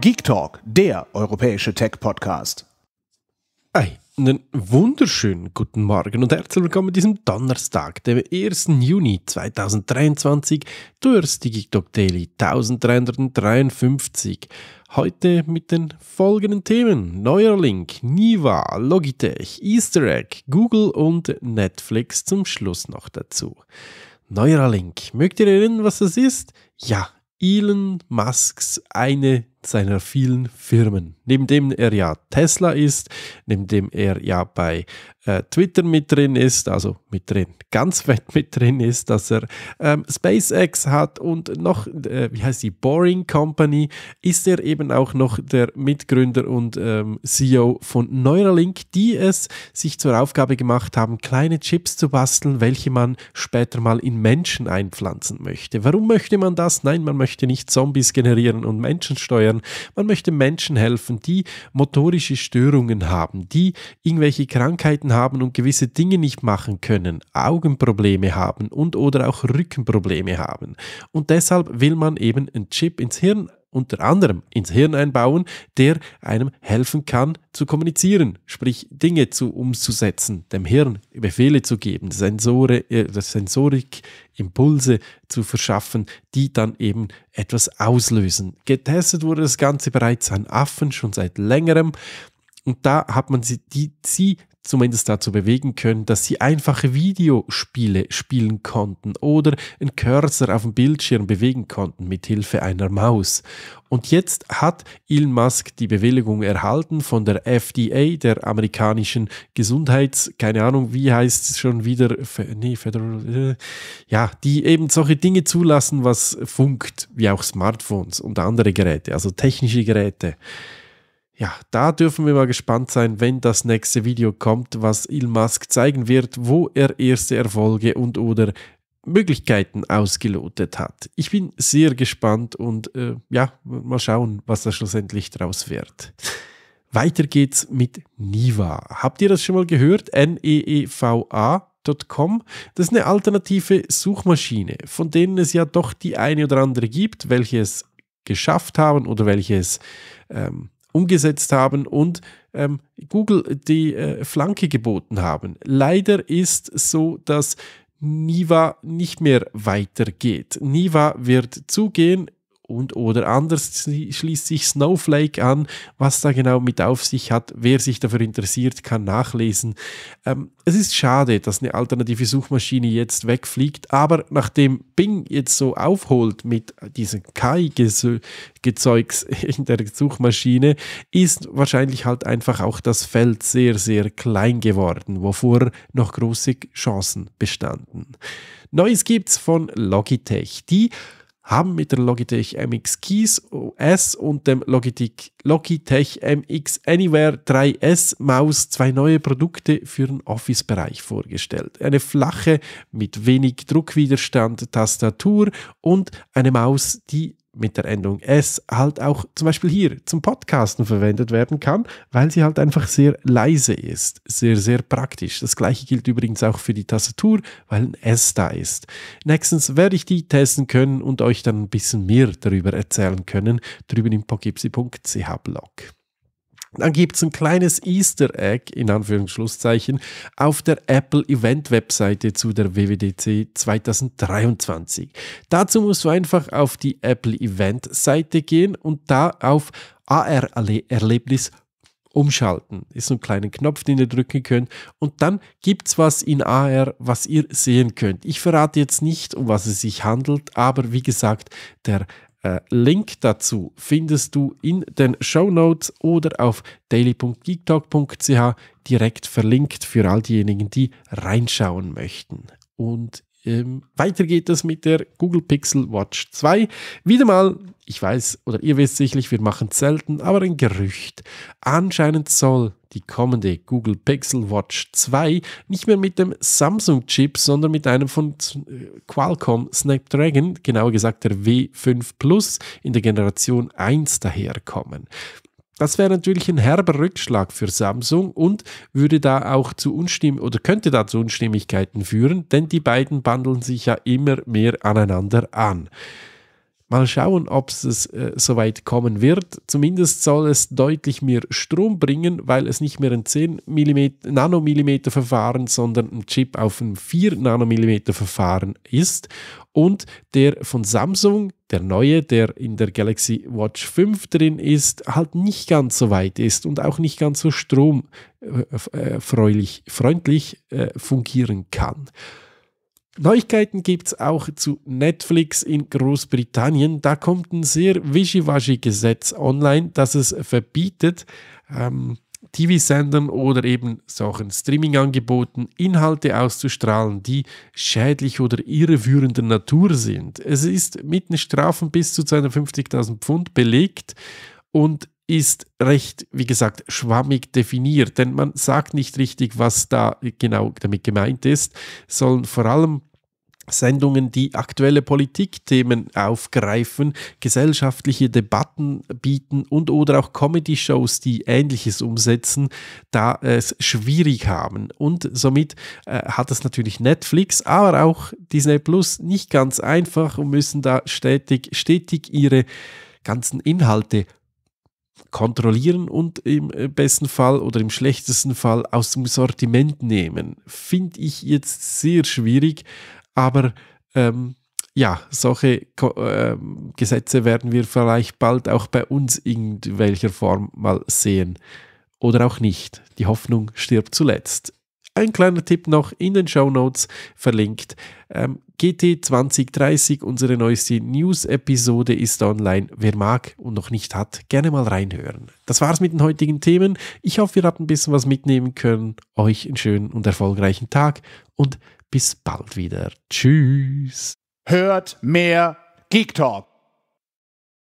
Geek Talk, der europäische Tech-Podcast. Hey, einen wunderschönen guten Morgen und herzlich willkommen an diesem Donnerstag, dem 1. Juni 2023, Du durch die Geek Talk Daily 1353. Heute mit den folgenden Themen: Neuralink, Niva, Logitech, Easter Egg, Google und Netflix zum Schluss noch dazu. Neuralink, mögt ihr erinnern, was das ist? Ja, Elon Musks eine seiner vielen Firmen neben dem er ja Tesla ist, neben dem er ja bei äh, Twitter mit drin ist, also mit drin, ganz fett mit drin ist, dass er ähm, SpaceX hat und noch, äh, wie heißt die, Boring Company, ist er eben auch noch der Mitgründer und ähm, CEO von Neuralink, die es sich zur Aufgabe gemacht haben, kleine Chips zu basteln, welche man später mal in Menschen einpflanzen möchte. Warum möchte man das? Nein, man möchte nicht Zombies generieren und Menschen steuern, man möchte Menschen helfen, treffen, die motorische Störungen haben, die irgendwelche Krankheiten haben und gewisse Dinge nicht machen können, Augenprobleme haben und oder auch Rückenprobleme haben. Und deshalb will man eben einen Chip ins Hirn unter anderem ins Hirn einbauen, der einem helfen kann zu kommunizieren, sprich Dinge zu umzusetzen, dem Hirn Befehle zu geben, Sensore, äh, Sensorik, Impulse zu verschaffen, die dann eben etwas auslösen. Getestet wurde das Ganze bereits an Affen schon seit längerem. Und da hat man sie, die, sie zumindest dazu bewegen können, dass sie einfache Videospiele spielen konnten oder einen Cursor auf dem Bildschirm bewegen konnten mit Hilfe einer Maus. Und jetzt hat Elon Musk die Bewilligung erhalten von der FDA, der amerikanischen Gesundheits, keine Ahnung, wie heißt es schon wieder, nee, Federal, äh, ja, die eben solche Dinge zulassen, was funkt, wie auch Smartphones und andere Geräte, also technische Geräte ja, da dürfen wir mal gespannt sein, wenn das nächste Video kommt, was Elon Musk zeigen wird, wo er erste Erfolge und oder Möglichkeiten ausgelotet hat. Ich bin sehr gespannt und äh, ja, mal schauen, was da schlussendlich draus wird. Weiter geht's mit Niva. Habt ihr das schon mal gehört? N-E-E-V-A. Das ist eine alternative Suchmaschine, von denen es ja doch die eine oder andere gibt, welche es geschafft haben oder welche es ähm, umgesetzt haben und ähm, Google die äh, Flanke geboten haben. Leider ist so, dass Niva nicht mehr weitergeht. Niva wird zugehen, und oder anders schließt sich Snowflake an. Was da genau mit auf sich hat, wer sich dafür interessiert, kann nachlesen. Ähm, es ist schade, dass eine alternative Suchmaschine jetzt wegfliegt, aber nachdem Bing jetzt so aufholt mit diesem KI-Gezeugs in der Suchmaschine, ist wahrscheinlich halt einfach auch das Feld sehr, sehr klein geworden, wovor noch große Chancen bestanden. Neues gibt's von Logitech, die haben mit der Logitech MX Keys OS und dem Logitech, Logitech MX Anywhere 3S Maus zwei neue Produkte für den Office-Bereich vorgestellt. Eine flache, mit wenig Druckwiderstand Tastatur und eine Maus, die mit der Endung S halt auch zum Beispiel hier zum Podcasten verwendet werden kann, weil sie halt einfach sehr leise ist. Sehr, sehr praktisch. Das gleiche gilt übrigens auch für die Tastatur, weil ein S da ist. Nächstens werde ich die testen können und euch dann ein bisschen mehr darüber erzählen können, drüben im pogipsi.ch Blog. Dann gibt es ein kleines Easter Egg, in Anführungsschlusszeichen, auf der Apple Event Webseite zu der WWDC 2023. Dazu musst du einfach auf die Apple Event Seite gehen und da auf AR-Erlebnis umschalten. Ist so ein kleiner Knopf, den ihr drücken könnt. Und dann gibt es was in AR, was ihr sehen könnt. Ich verrate jetzt nicht, um was es sich handelt, aber wie gesagt, der äh, Link dazu findest du in den Show Notes oder auf daily.geektalk.ch direkt verlinkt für all diejenigen, die reinschauen möchten. Und ähm, weiter geht es mit der Google Pixel Watch 2. Wieder mal, ich weiß oder ihr wisst sicherlich, wir machen es selten, aber ein Gerücht. Anscheinend soll die kommende Google Pixel Watch 2 nicht mehr mit dem Samsung-Chip, sondern mit einem von äh, Qualcomm Snapdragon, genauer gesagt der W5 Plus, in der Generation 1 daherkommen. Das wäre natürlich ein herber Rückschlag für Samsung und würde da auch zu Unstimm oder könnte da zu Unstimmigkeiten führen, denn die beiden bandeln sich ja immer mehr aneinander an. Mal schauen, ob es äh, soweit kommen wird. Zumindest soll es deutlich mehr Strom bringen, weil es nicht mehr ein 10 mm, Nanomillimeter Verfahren, sondern ein Chip auf ein 4 Nanomillimeter Verfahren ist. Und der von Samsung, der neue, der in der Galaxy Watch 5 drin ist, halt nicht ganz so weit ist und auch nicht ganz so stromfreundlich äh, äh, äh, fungieren kann. Neuigkeiten gibt es auch zu Netflix in Großbritannien. Da kommt ein sehr wischiwaschi-Gesetz online, das es verbietet, ähm, TV-Sendern oder eben solchen Streaming-Angeboten Inhalte auszustrahlen, die schädlich oder irreführender Natur sind. Es ist mit einer Strafen bis zu 250.000 Pfund belegt und ist recht, wie gesagt, schwammig definiert, denn man sagt nicht richtig, was da genau damit gemeint ist, sollen vor allem Sendungen, die aktuelle Politikthemen aufgreifen, gesellschaftliche Debatten bieten und oder auch Comedy-Shows, die Ähnliches umsetzen, da es schwierig haben. Und somit äh, hat es natürlich Netflix, aber auch Disney Plus nicht ganz einfach und müssen da stetig, stetig ihre ganzen Inhalte kontrollieren und im äh, besten Fall oder im schlechtesten Fall aus dem Sortiment nehmen. Finde ich jetzt sehr schwierig, aber ähm, ja, solche äh, Gesetze werden wir vielleicht bald auch bei uns in welcher Form mal sehen. Oder auch nicht. Die Hoffnung stirbt zuletzt ein kleiner Tipp noch in den Show Notes verlinkt. Ähm, GT 2030, unsere neueste News-Episode ist online. Wer mag und noch nicht hat, gerne mal reinhören. Das war's mit den heutigen Themen. Ich hoffe, ihr habt ein bisschen was mitnehmen können. Euch einen schönen und erfolgreichen Tag und bis bald wieder. Tschüss. Hört mehr Geek Talk.